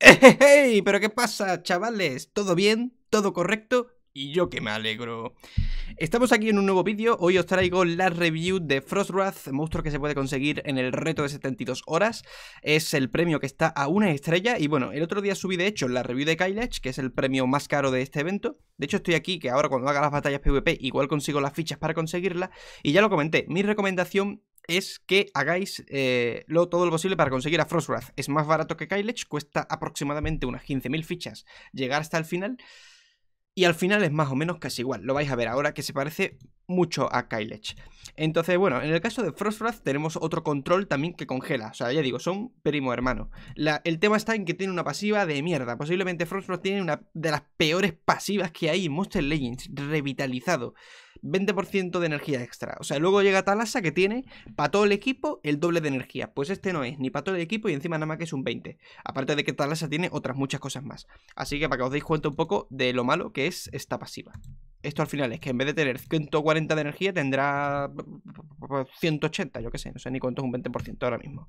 ¡Hey! ¿Pero qué pasa, chavales? ¿Todo bien? ¿Todo correcto? Y yo que me alegro. Estamos aquí en un nuevo vídeo. Hoy os traigo la review de Frostwrath, monstruo que se puede conseguir en el reto de 72 horas. Es el premio que está a una estrella. Y bueno, el otro día subí de hecho la review de Kylech, que es el premio más caro de este evento. De hecho, estoy aquí, que ahora cuando haga las batallas PvP, igual consigo las fichas para conseguirla. Y ya lo comenté, mi recomendación es que hagáis eh, lo, todo lo posible para conseguir a Frostwrath. Es más barato que Kylech, cuesta aproximadamente unas 15.000 fichas llegar hasta el final y al final es más o menos casi igual. Lo vais a ver ahora que se parece mucho a Kylech. Entonces, bueno, en el caso de Frostwrath tenemos otro control también que congela. O sea, ya digo, son primo hermano. el tema está en que tiene una pasiva de mierda. Posiblemente Frostwrath tiene una de las peores pasivas que hay en Monster Legends, revitalizado. 20% de energía extra. O sea, luego llega Talasa que tiene para todo el equipo el doble de energía. Pues este no es, ni para todo el equipo y encima nada más que es un 20. Aparte de que Talasa tiene otras muchas cosas más. Así que para que os deis cuenta un poco de lo malo que es esta pasiva. Esto al final es que en vez de tener 140 de energía tendrá 180, yo que sé, no sé ni cuánto es un 20% ahora mismo.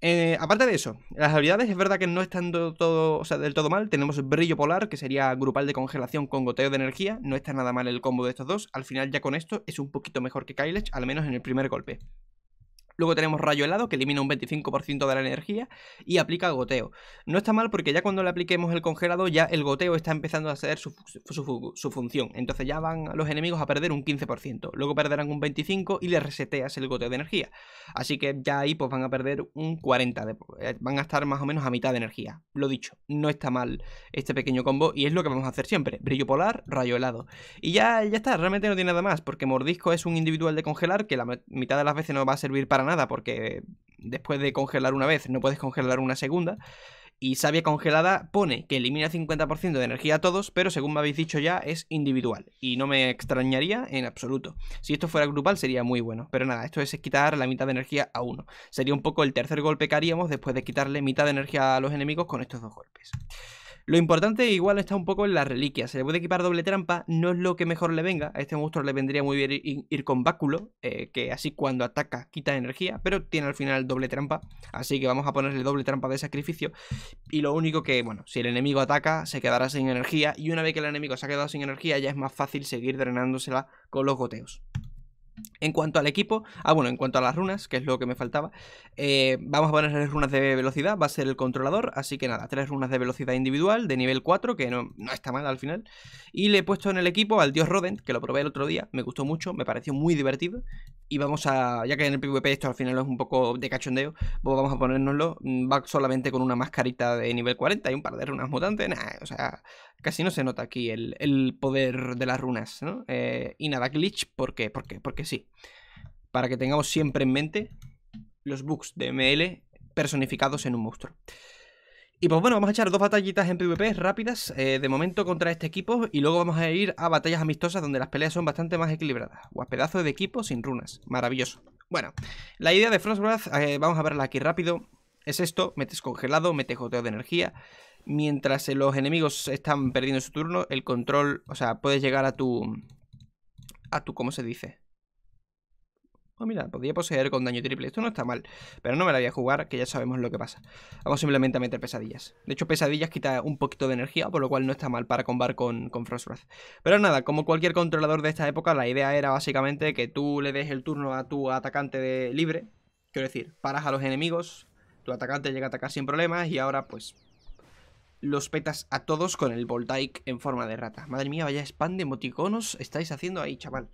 Eh, aparte de eso, las habilidades es verdad que no están todo, del todo mal. Tenemos brillo polar, que sería grupal de congelación con goteo de energía. No está nada mal el combo de estos dos. Al final, ya con esto, es un poquito mejor que Kylech, al menos en el primer golpe. Luego tenemos rayo helado que elimina un 25% de la energía y aplica goteo. No está mal porque ya cuando le apliquemos el congelado ya el goteo está empezando a hacer su, función. Entonces ya van los enemigos a perder un 15%. Luego perderán un 25% y le reseteas el goteo de energía. Así que ya ahí pues van a perder un 40%. Eh, van a estar más o menos a mitad de energía. Lo dicho, no está mal este pequeño combo y es lo que vamos a hacer siempre. Brillo polar, rayo helado. Y ya, ya está, realmente no tiene nada más porque mordisco es un individual de congelar que la mitad de las veces no va a servir para nada porque después de congelar una vez no puedes congelar una segunda. Y sabia congelada pone que elimina 50% de energía a todos, pero según me habéis dicho ya es individual. Y no me extrañaría en absoluto. Si esto fuera grupal sería muy bueno. Pero nada, esto es quitar la mitad de energía a uno. Sería un poco el tercer golpe que haríamos después de quitarle mitad de energía a los enemigos con estos dos golpes. Lo importante igual está un poco en la reliquia. Se le puede equipar doble trampa, no es lo que mejor le venga. A este monstruo le vendría muy bien ir, con báculo, eh, que así cuando ataca quita energía, pero tiene al final doble trampa. Así que vamos a ponerle doble trampa de sacrificio. Y lo único que, bueno, si el enemigo ataca, se quedará sin energía. Y una vez que el enemigo se ha quedado sin energía, ya es más fácil seguir drenándosela con los goteos. En cuanto al equipo, ah bueno, en cuanto a las runas, que es lo que me faltaba, eh, vamos a poner tres runas de velocidad, va a ser el controlador, así que nada, tres runas de velocidad individual de nivel 4, que no, está mal al final, y le he puesto en el equipo al dios Rodent, que lo probé el otro día, me gustó mucho, me pareció muy divertido, y vamos a, ya que en el PvP esto al final es un poco de cachondeo, pues vamos a ponérnoslo, mm, va solamente con una mascarita de nivel 40 y un par de runas mutantes, nada, o sea, casi no se nota aquí el, poder de las runas, ¿no? Eh, y nada, glitch, ¿por qué? porque sí para que tengamos siempre en mente los bugs de ML personificados en un monstruo. Y pues bueno, vamos a echar dos batallitas en PvP rápidas, eh, de momento contra este equipo, y luego vamos a ir a batallas amistosas donde las peleas son bastante más equilibradas. pedazos de equipo sin runas, maravilloso. Bueno, la idea de Frostwrath, eh, vamos a verla aquí rápido, es esto, metes congelado, metes goteo de energía, mientras los enemigos están perdiendo su turno, el control, o sea, puedes llegar a tu... a tu, ¿cómo se dice? Ah, mira, podría poseer con daño triple. Esto no está mal, pero no me la voy a jugar, que ya sabemos lo que pasa. Vamos simplemente a meter pesadillas. De hecho, pesadillas quita un poquito de energía, por lo cual no está mal para combar con, con Frostwrath. Pero nada, como cualquier controlador de esta época, la idea era básicamente que tú le des el turno a tu atacante de libre. Quiero decir, paras a los enemigos, tu atacante llega a atacar sin problemas y ahora pues los petas a todos con el Voltaic en forma de rata. Madre mía, vaya spam de emoticonos estáis haciendo ahí, chaval.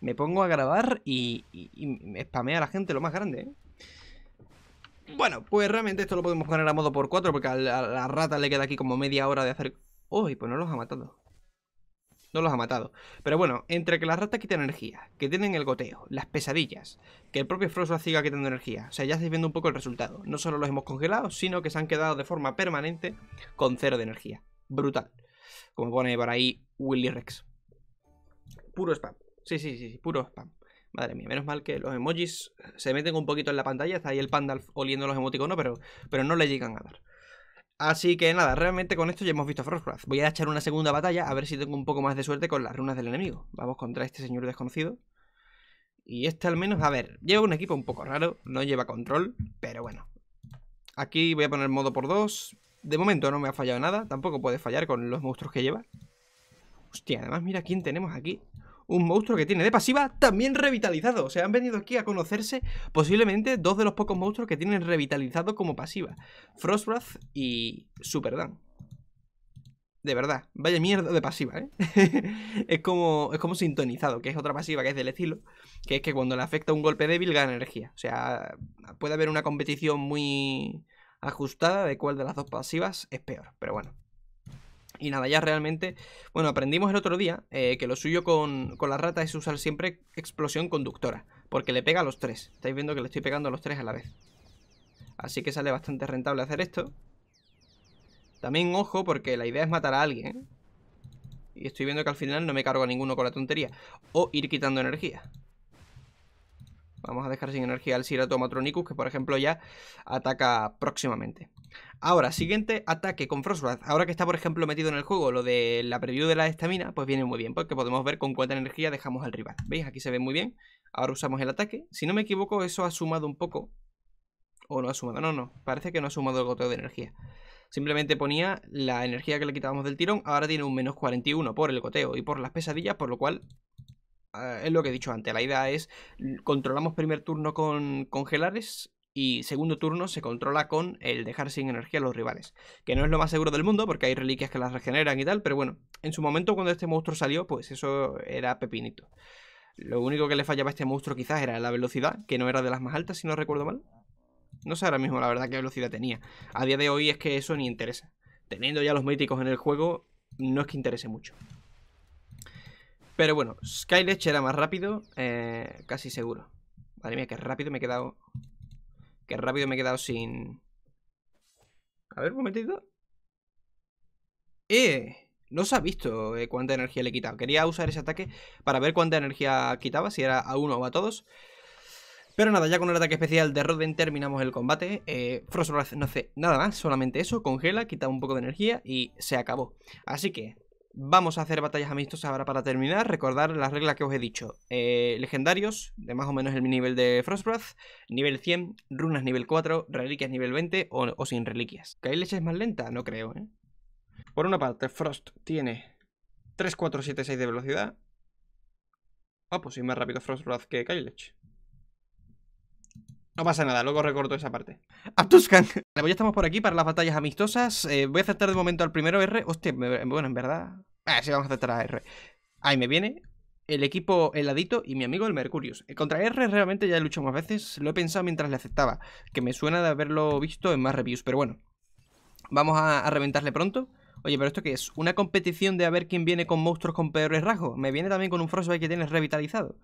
Me pongo a grabar y, y, spamea a la gente lo más grande, ¿eh? Bueno, pues realmente esto lo podemos poner a modo por cuatro porque a la, rata le queda aquí como media hora de hacer... ¡Uy! pues no los ha matado. No los ha matado. Pero bueno, entre que las ratas quitan energía, que tienen el goteo, las pesadillas, que el propio Frost siga quitando energía. O sea, ya estáis viendo un poco el resultado. No solo los hemos congelado, sino que se han quedado de forma permanente con cero de energía. Brutal. Como pone por ahí Willy Rex. Puro spam. Sí, sí, sí, puro spam. Madre mía, menos mal que los emojis se meten un poquito en la pantalla. Está ahí el panda oliendo los emoticonos, pero, pero no le llegan a dar. Así que nada, realmente con esto ya hemos visto a Voy a echar una segunda batalla a ver si tengo un poco más de suerte con las runas del enemigo. Vamos contra este señor desconocido. Y este al menos, a ver, lleva un equipo un poco raro, no lleva control, pero bueno. Aquí voy a poner modo por dos. De momento no me ha fallado nada, tampoco puede fallar con los monstruos que lleva. Hostia, además mira quién tenemos aquí un monstruo que tiene de pasiva también revitalizado. O sea, han venido aquí a conocerse posiblemente dos de los pocos monstruos que tienen revitalizado como pasiva. Frostwrath y Superdan. De verdad, vaya mierda de pasiva, ¿eh? es, como, es como sintonizado, que es otra pasiva que es del estilo, que es que cuando le afecta un golpe débil gana energía. O sea, puede haber una competición muy ajustada de cuál de las dos pasivas es peor, pero bueno. Y nada, ya realmente, bueno, aprendimos el otro día eh, que lo suyo con, con la rata es usar siempre explosión conductora, porque le pega a los tres. Estáis viendo que le estoy pegando a los tres a la vez. Así que sale bastante rentable hacer esto. También ojo, porque la idea es matar a alguien. ¿eh? Y estoy viendo que al final no me cargo a ninguno con la tontería. O ir quitando energía. Vamos a dejar sin energía al Siratomatronicus, que por ejemplo ya ataca próximamente. Ahora, siguiente ataque con Frostwrath. Ahora que está, por ejemplo, metido en el juego lo de la preview de la estamina, pues viene muy bien, porque podemos ver con cuánta energía dejamos al rival. ¿Veis? Aquí se ve muy bien. Ahora usamos el ataque. Si no me equivoco, eso ha sumado un poco. O no ha sumado, no, no. Parece que no ha sumado el goteo de energía. Simplemente ponía la energía que le quitábamos del tirón, ahora tiene un menos 41 por el goteo y por las pesadillas, por lo cual Ah, es lo que he dicho antes, la idea es controlamos primer turno con congelares y segundo turno se controla con el dejar sin energía a los rivales, que no es lo más seguro del mundo porque hay reliquias que las regeneran y tal, pero bueno, en su momento cuando este monstruo salió, pues eso era pepinito. Lo único que le fallaba a este monstruo quizás era la velocidad, que no era de las más altas si no recuerdo mal. No sé ahora mismo la verdad qué velocidad tenía. A día de hoy es que eso ni interesa. Teniendo ya los míticos en el juego, no es que interese mucho. Pero bueno, Skylech era más rápido, eh, casi seguro. Madre mía, qué rápido me he quedado. Qué rápido me he quedado sin... A ver, un momentito. ¡Eh! No se ha visto eh, cuánta energía le he quitado. Quería usar ese ataque para ver cuánta energía quitaba, si era a uno o a todos. Pero nada, ya con el ataque especial de Roden terminamos el combate. Eh, no hace nada más, solamente eso, congela, quita un poco de energía y se acabó. Así que Vamos a hacer batallas amistosas ahora para terminar. Recordar las reglas que os he dicho. Eh, legendarios, de más o menos el nivel de Frostbreath. Nivel 100, runas nivel 4, reliquias nivel 20 o, sin reliquias. ¿Que es más lenta? No creo, ¿eh? Por una parte, Frost tiene 3, 4, 7, 6 de velocidad. Ah, pues sí, más rápido Frostbreath que Kylech. No pasa nada, luego recorto esa parte. Aptuscan. Pues ya estamos por aquí para las batallas amistosas. Eh, voy a aceptar de momento al primero R. Hostia, bueno, en verdad... Ah, sí, vamos a aceptar a R. Ahí me viene el equipo heladito y mi amigo el Mercurius. Eh, contra R realmente ya he luchado más veces. Lo he pensado mientras le aceptaba. Que me suena de haberlo visto en más reviews, pero bueno. Vamos a, reventarle pronto. Oye, pero ¿esto qué es? ¿Una competición de a ver quién viene con monstruos con peores rasgos? Me viene también con un Frostbite que tienes revitalizado.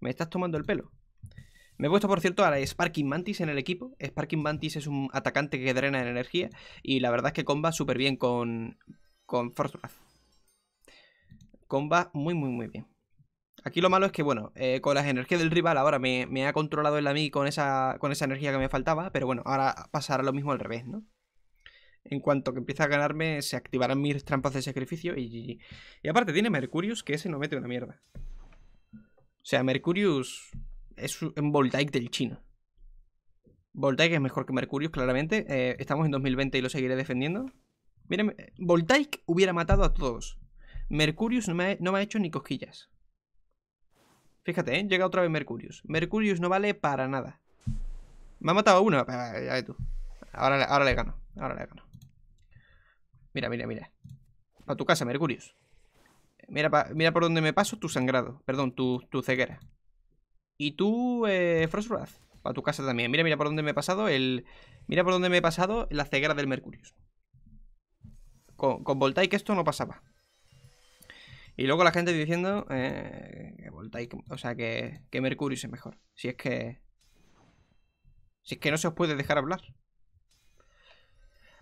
Me estás tomando el pelo. Me he puesto, por cierto, a Sparking Mantis en el equipo. Sparking Mantis es un atacante que drena energía y la verdad es que comba súper bien con, con Comba muy, muy, muy bien. Aquí lo malo es que, bueno, eh, con las energías del rival ahora me, ha controlado el mí con esa, con esa energía que me faltaba, pero bueno, ahora pasará lo mismo al revés, ¿no? En cuanto que empiece a ganarme, se activarán mis trampas de sacrificio y Y aparte tiene Mercurius, que ese no mete una mierda. O sea, Mercurius es un Voltaic del chino. Voltaic es mejor que Mercurius, claramente. Eh, estamos en 2020 y lo seguiré defendiendo. Miren, eh, Voltaic hubiera matado a todos. Mercurius no me, ha, hecho ni cosquillas. Fíjate, ¿eh? llega otra vez Mercurius. Mercurius no vale para nada. Me ha matado a uno. Ah, ahora, ahora le gano. Ahora le gano. Mira, mira, mira. A tu casa, Mercurius. Mira, mira por donde me paso tu sangrado. Perdón, tu ceguera. Y tú, eh, Frostwrath, a tu casa también. Mira, mira por dónde me he pasado el... Mira por dónde me he pasado la ceguera del Mercurius. Con, con Voltaic esto no pasaba. Y luego la gente diciendo eh, que o sea, que, que Mercurius es mejor. Si es que... Si es que no se os puede dejar hablar.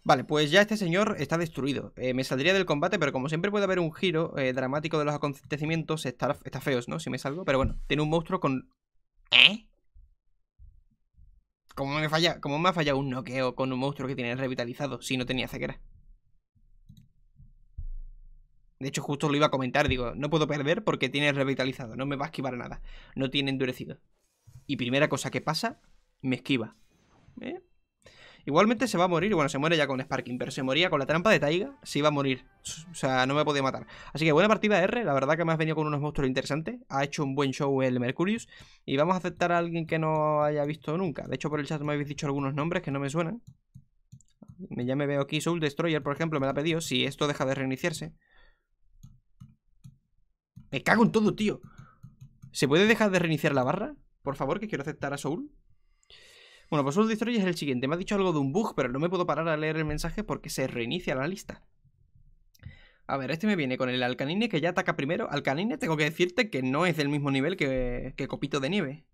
Vale, pues ya este señor está destruido. Eh, me saldría del combate, pero como siempre puede haber un giro eh, dramático de los acontecimientos, está, está feos, ¿no? Si me salgo, pero bueno, tiene un monstruo con ¿Eh? ¿Cómo me, falla, ¿Cómo me ha fallado un noqueo con un monstruo que tiene revitalizado si no tenía ceguera? De hecho, justo lo iba a comentar. Digo, no puedo perder porque tiene revitalizado. No me va a esquivar nada. No tiene endurecido. Y primera cosa que pasa, me esquiva. ¿Eh? Igualmente se va a morir, bueno, se muere ya con Sparking, pero se moría con la trampa de Taiga, se iba a morir. O sea, no me podía matar. Así que buena partida R, la verdad que me has venido con unos monstruos interesantes. Ha hecho un buen show el Mercurius. Y vamos a aceptar a alguien que no haya visto nunca. De hecho, por el chat me habéis dicho algunos nombres que no me suenan. Ya me veo aquí, Soul Destroyer, por ejemplo, me la ha pedido. Si esto deja de reiniciarse. Me cago en todo, tío. ¿Se puede dejar de reiniciar la barra? Por favor, que quiero aceptar a Soul. Bueno, pues Soul destroyes es el siguiente. Me ha dicho algo de un bug, pero no me puedo parar a leer el mensaje porque se reinicia la lista. A ver, este me viene con el Alcanine que ya ataca primero. Alcanine, tengo que decirte que no es del mismo nivel que, que Copito de Nieve.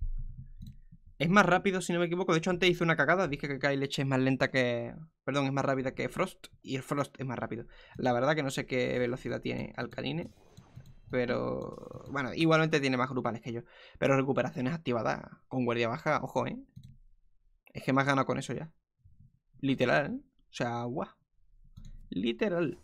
Es más rápido, si no me equivoco. De hecho, antes hice una cagada. Dije que Kai Leche es más lenta que... Perdón, es más rápida que Frost. Y el Frost es más rápido. La verdad que no sé qué velocidad tiene Alcanine. Pero... Bueno, igualmente tiene más grupales que yo. Pero recuperaciones activada con guardia baja, ojo, ¿eh? Es que más gana con eso ya. Literal, ¿eh? O sea, guau. Literal.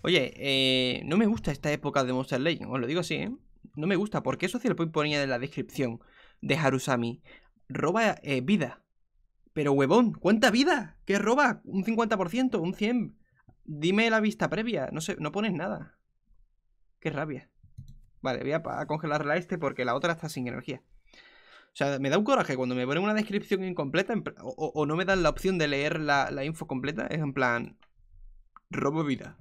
Oye, eh, no me gusta esta época de Monster Legend os lo digo así, ¿eh? No me gusta, porque eso sí lo ponía en la descripción de Harusami. Roba eh, vida. Pero huevón, ¿cuánta vida? ¿Qué roba? ¿Un 50%? ¿Un 100%? Dime la vista previa, no sé, no pones nada. Qué rabia. Vale, voy a, a congelarla este porque la otra está sin energía. O sea, me da un coraje cuando me ponen una descripción incompleta o, no me dan la opción de leer la, info completa. Es en plan. Robo vida.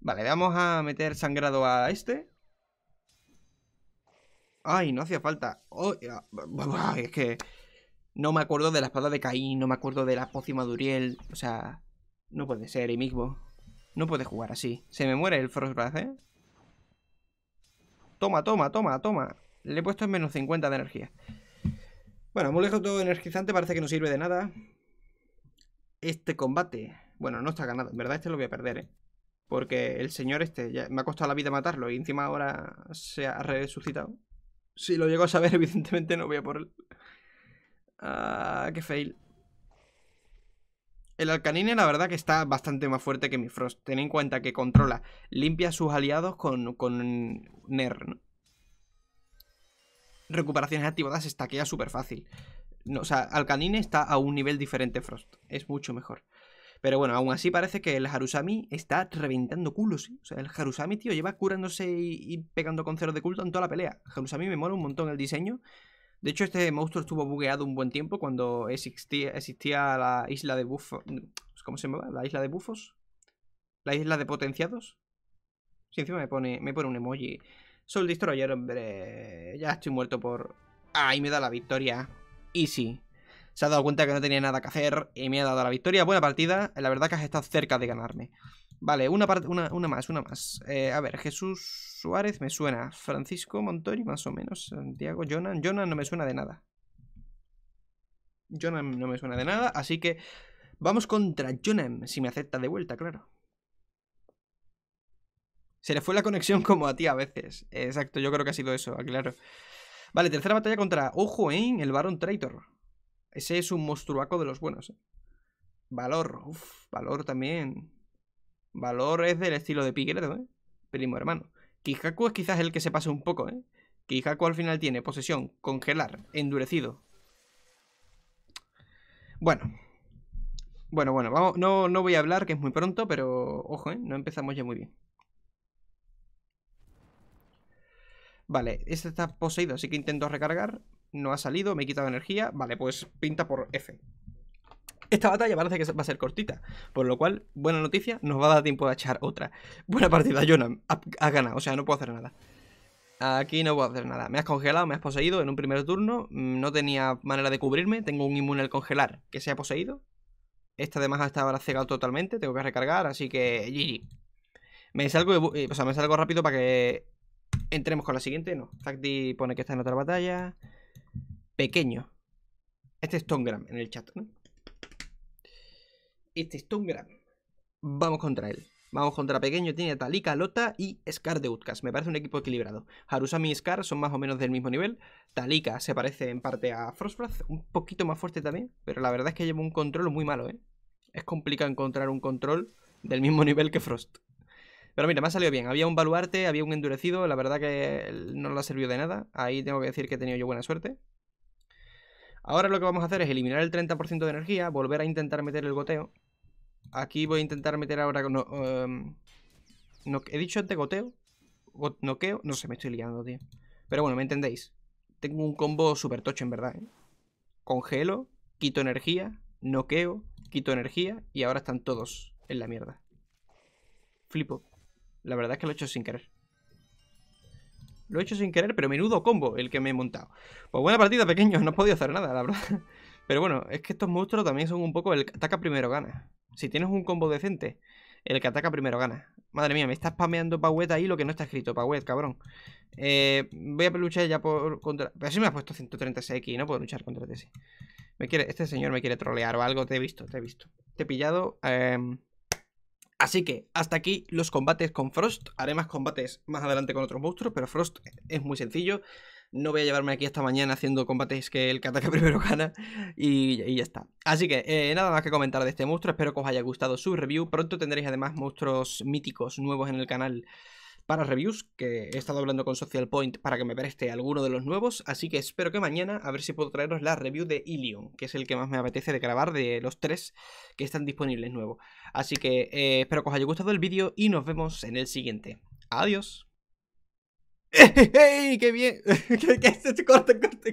Vale, vamos a meter sangrado a este. Ay, no hacía falta. Oh, es que no me acuerdo de la espada de Caín, no me acuerdo de la pócima de Uriel. O sea, no puede ser, y mismo. No puede jugar así. Se me muere el Frostbath, ¿eh? Toma, toma, toma, toma. Le he puesto en menos 50 de energía. Bueno, amuleto energizante parece que no sirve de nada. Este combate... Bueno, no está ganado. En verdad este lo voy a perder, ¿eh? Porque el señor este ya me ha costado la vida matarlo y encima ahora se ha resucitado. Si lo llego a saber, evidentemente no voy a por él. Ah, qué fail. El Alcanine la verdad que está bastante más fuerte que mi Frost. Ten en cuenta que controla, limpia a sus aliados con, con Ner. Recuperaciones activadas estaquea súper fácil. o sea, Alcanine está a un nivel diferente Frost. Es mucho mejor. Pero bueno, aún así parece que el Harusami está reventando culos. ¿eh? O sea, el Harusami, tío, lleva curándose y, pegando con cero de culto en toda la pelea. Harusami me mola un montón el diseño. De hecho, este monstruo estuvo bugueado un buen tiempo cuando existía, la isla de bufos. ¿Cómo se llama? ¿La isla de bufos? ¿La isla de potenciados? sí, encima me pone, me pone un emoji. Soul Destroyer, hombre. Ya estoy muerto por... ahí me da la victoria! Easy. Se ha dado cuenta que no tenía nada que hacer y me ha dado la victoria. Buena partida. La verdad que has estado cerca de ganarme. Vale, una, más, una más. Eh, a ver, Jesús... Suárez me suena. Francisco Montori, más o menos. Santiago, Jonan. Jonan no me suena de nada. Jonan no me suena de nada, así que vamos contra Jonan, si me acepta de vuelta, claro. Se le fue la conexión como a ti a veces. Exacto, yo creo que ha sido eso, claro. Vale, tercera batalla contra Ojo, el Baron Traitor. Ese es un monstruaco de los buenos. ¿eh? Valor, uff, valor también. Valor es del estilo de Pigredo, ¿eh? primo hermano. Kihaku es quizás el que se pase un poco, ¿eh? Kihaku al final tiene posesión, congelar, endurecido. Bueno. Bueno, bueno, vamos, no, no voy a hablar, que es muy pronto, pero ojo, ¿eh? No empezamos ya muy bien. Vale, este está poseído, así que intento recargar. No ha salido, me he quitado energía. Vale, pues pinta por F. Esta batalla parece que va a ser cortita, por lo cual, buena noticia, nos va a dar tiempo de echar otra. Buena partida, Jonan, ha ganado, o sea, no puedo hacer nada. Aquí no puedo hacer nada. Me has congelado, me has poseído en un primer turno. Mm, no tenía manera de cubrirme. Tengo un inmune al congelar que se ha poseído. Esta además hasta ahora cegado totalmente. Tengo que recargar, así que GG. Me salgo, eh, o sea, me salgo rápido para que entremos con la siguiente. No, Zacti pone que está en otra batalla. Pequeño. Este es Tongram en el chat, ¿no? este Tungra. Vamos contra él. Vamos contra pequeño, tiene Talika, Lota y Scar de Utkas. Me parece un equipo equilibrado. Harusami y Scar son más o menos del mismo nivel. Talika se parece en parte a Frostfrost. un poquito más fuerte también, pero la verdad es que lleva un control muy malo, ¿eh? Es complicado encontrar un control del mismo nivel que Frost. Pero mira, me ha salido bien. Había un baluarte, había un endurecido, la verdad que no le ha servido de nada. Ahí tengo que decir que he tenido yo buena suerte. Ahora lo que vamos a hacer es eliminar el 30% de energía, volver a intentar meter el goteo Aquí voy a intentar meter ahora... Em, ¿He dicho antes goteo? ¿Noqueo? No sé, me estoy liando, tío. Pero bueno, me entendéis. Tengo un combo super tocho, en verdad. ¿eh? Congelo, quito energía, noqueo, quito energía y ahora están todos en la mierda. Flipo. La verdad es que lo he hecho sin querer. Lo he hecho sin querer, pero menudo combo el que me he montado. Pues buena partida, pequeños. No he podido hacer nada, la verdad. Pero bueno, es que estos monstruos también son un poco el que ataca primero gana. Si tienes un combo decente, el que ataca primero gana. Madre mía, me está spameando Pauet ahí lo que no está escrito, Pauet, cabrón. Eh, voy a luchar ya por contra... Pero si me has puesto 136X, no puedo luchar contra ese. Me Este señor me quiere trolear o algo, te he visto, te he visto. Te he pillado. Em, así que hasta aquí los combates con Frost. Haré más combates más adelante con otros monstruos, pero Frost es muy sencillo no voy a llevarme aquí esta mañana haciendo combates que el que ataque primero gana y, ya está. Así que eh, nada más que comentar de este monstruo, espero que os haya gustado su review, pronto tendréis además monstruos míticos nuevos en el canal para reviews, que he estado hablando con Social Point para que me preste alguno de los nuevos, así que espero que mañana a ver si puedo traeros la review de Ilion, que es el que más me apetece de grabar de los tres que están disponibles nuevos. Así que eh, espero que os haya gustado el vídeo y nos vemos en el siguiente. Adiós. ¡Ey! ¡Qué bien! ¿Qué, qué, se este corta, corta!